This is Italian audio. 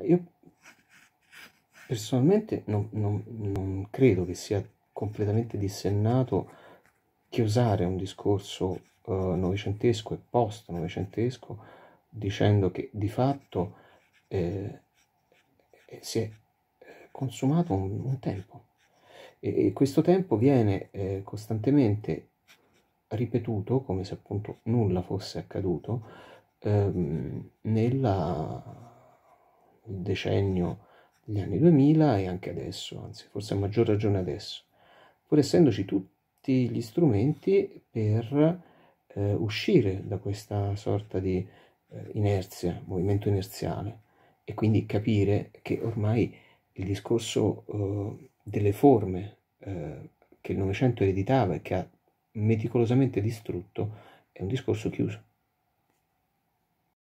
Io personalmente non, non, non credo che sia completamente dissennato che usare un discorso eh, novecentesco e post-novecentesco dicendo che di fatto eh, si è eh, consumato un, un tempo e, e, questo tempo viene eh, costantemente ripetuto come se appunto nulla fosse accaduto ehm, nella il decennio degli anni 2000 e anche adesso, anzi forse a maggior ragione adesso, pur essendoci tutti gli strumenti per eh, uscire da questa sorta di eh, inerzia, movimento inerziale e quindi capire che ormai il discorso eh, delle forme eh, che il Novecento ereditava e che ha meticolosamente distrutto è un discorso chiuso.